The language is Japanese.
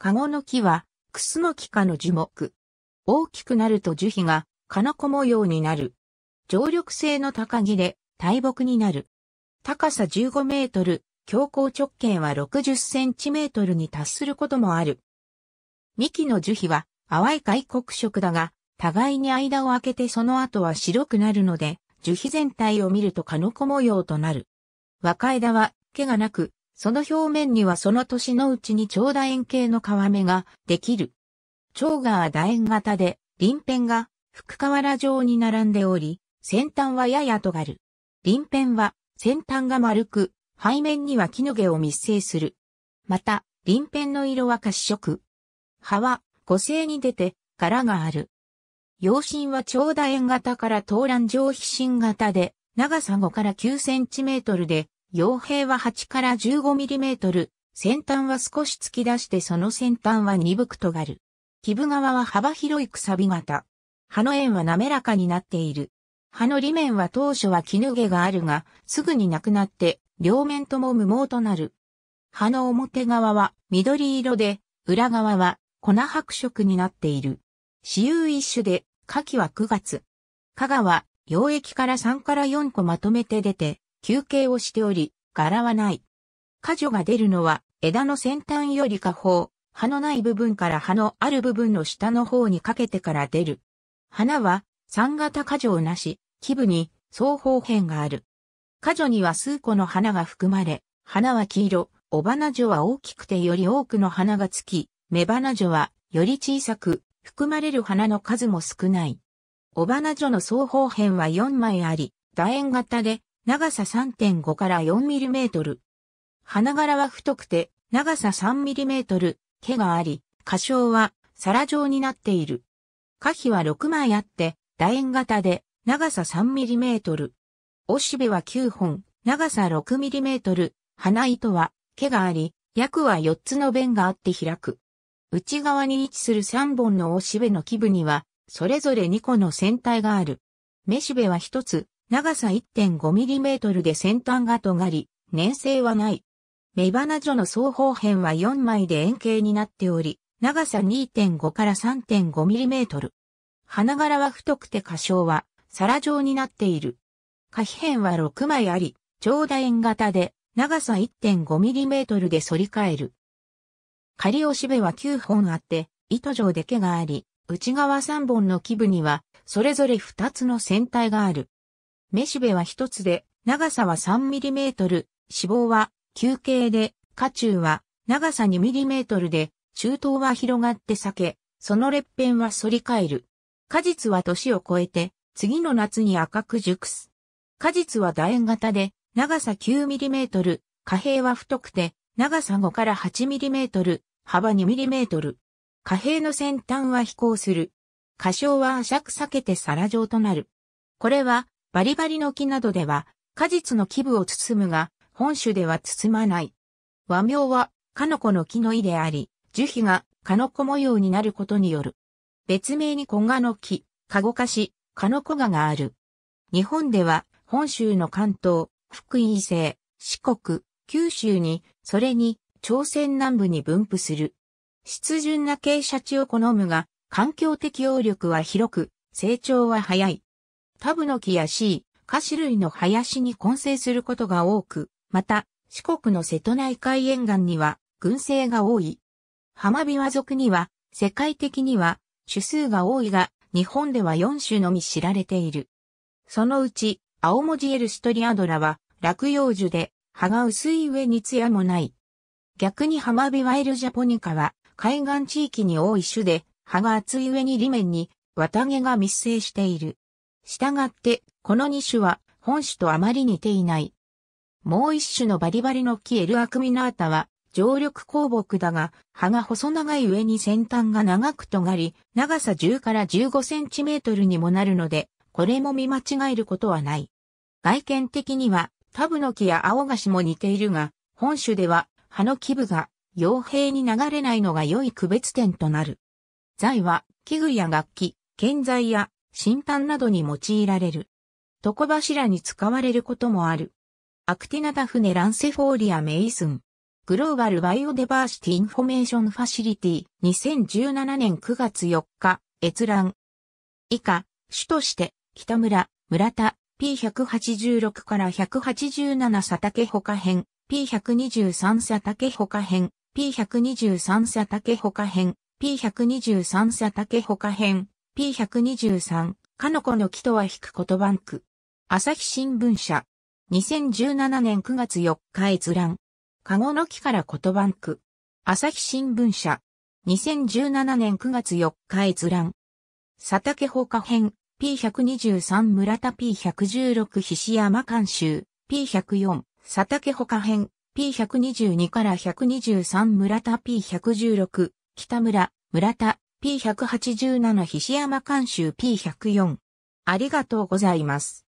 カゴの木は、クスノキ科の樹木。大きくなると樹皮が、カノコ模様になる。常緑性の高木で、大木になる。高さ15メートル、強行直径は60センチメートルに達することもある。幹の樹皮は淡い外国色だが、互いに間を空けてその後は白くなるので、樹皮全体を見るとカノコ模様となる。若枝は毛がなく、その表面にはその年のうちに長楕円形の皮目ができる。長河は楕円型で、鱗片が福瓦状に並んでおり、先端はやや尖る。鱗片は先端が丸く、背面には木の毛を密生する。また、鱗片の色は褐色。葉は個性に出て柄がある。陽針は長楕円型から東蘭上皮針型で、長さ5から9センチメートルで、傭兵は8から 15mm、先端は少し突き出してその先端は鈍く尖る。基部側は幅広いくさび型。刃の円は滑らかになっている。刃の裏面は当初は絹毛があるが、すぐになくなって、両面とも無毛となる。刃の表側は緑色で、裏側は粉白色になっている。私有一種で、夏季は9月。加賀は、溶液から3から4個まとめて出て、休憩をしており、柄はない。果樹が出るのは枝の先端より下方、葉のない部分から葉のある部分の下の方にかけてから出る。花は三型果樹をなし、基部に双方辺がある。果樹には数個の花が含まれ、花は黄色、お花樹は大きくてより多くの花がつき、目花樹はより小さく、含まれる花の数も少ない。お花樹の双方辺は4枚あり、楕円型で長さ3.5から4ミリメートル。花柄は太くて、長さ3ミリメートル、毛があり、花椒は皿状になっている。花皮は6枚あって、楕円型で、長さ3ミリメートル。おしべは9本、長さ6ミリメートル。花糸は、毛があり、約は4つの弁があって開く。内側に位置する3本のおしべの基部には、それぞれ2個の線体がある。めしべは1つ、長さ 1.5mm で先端が尖り、粘性はない。目花所の双方辺は4枚で円形になっており、長さ2.5から 3.5mm。花柄は太くて花章は皿状になっている。花皮辺は6枚あり、長楕円型で長さ 1.5mm で反り返る。仮押しべは9本あって、糸状で毛があり、内側3本の基部には、それぞれ2つの船体がある。めしべは一つで、長さは3トル、脂肪は球形で、下中は長さ2トルで、中東は広がって裂け、その裂片は反り返る。果実は年を超えて、次の夏に赤く熟す。果実は楕円型で、長さ9トル、貨幣は太くて、長さ5から8トル、幅2トル。貨幣の先端は飛行する。過小は浅く裂けて皿状となる。これはバリバリの木などでは、果実の基部を包むが、本種では包まない。和名は、カノコの木の意であり、樹皮がカノコ模様になることによる。別名に小賀の木、カゴカシ、カノコガがある。日本では、本州の関東、福井西、四国、九州に、それに、朝鮮南部に分布する。湿潤な傾斜地を好むが、環境適応力は広く、成長は早い。タブノキやシー、カシ類の林に混成することが多く、また、四国の瀬戸内海沿岸には、群生が多い。浜マビワには、世界的には、種数が多いが、日本では4種のみ知られている。そのうち、青文字エルストリアドラは、落葉樹で、葉が薄い上に艶もない。逆に浜マビワエルジャポニカは、海岸地域に多い種で、葉が厚い上に裏面に、綿毛が密生している。従って、この2種は本種とあまり似ていない。もう一種のバリバリの木エルアクミナータは、常緑鉱木だが、葉が細長い上に先端が長く尖り、長さ10から15センチメートルにもなるので、これも見間違えることはない。外見的には、タブの木や青菓子も似ているが、本種では、葉の基部が、傭兵に流れないのが良い区別点となる。材は、器具や楽器、建材や審判などに用いられる。床柱に使われることもある。アクティナダフネランセフォーリアメイスン。グローバルバイオデバーシティインフォメーションファシリティ2017年9月4日閲覧。以下、主として北村、村田 P186 から187佐竹他編 P123 佐竹他編 P123 佐竹他編 P123 佐竹他編 P123、かのこの木とは引くことバンク。朝日新聞社。2017年9月4日閲覧。かごの木からことバンク。朝日新聞社。2017年9月4日閲覧。佐竹放火編。P123 村田 P116 菱山監修。P104 佐竹放火編。P122 から123村田 P116 北村村田 P187 菱山監修 P104。ありがとうございます。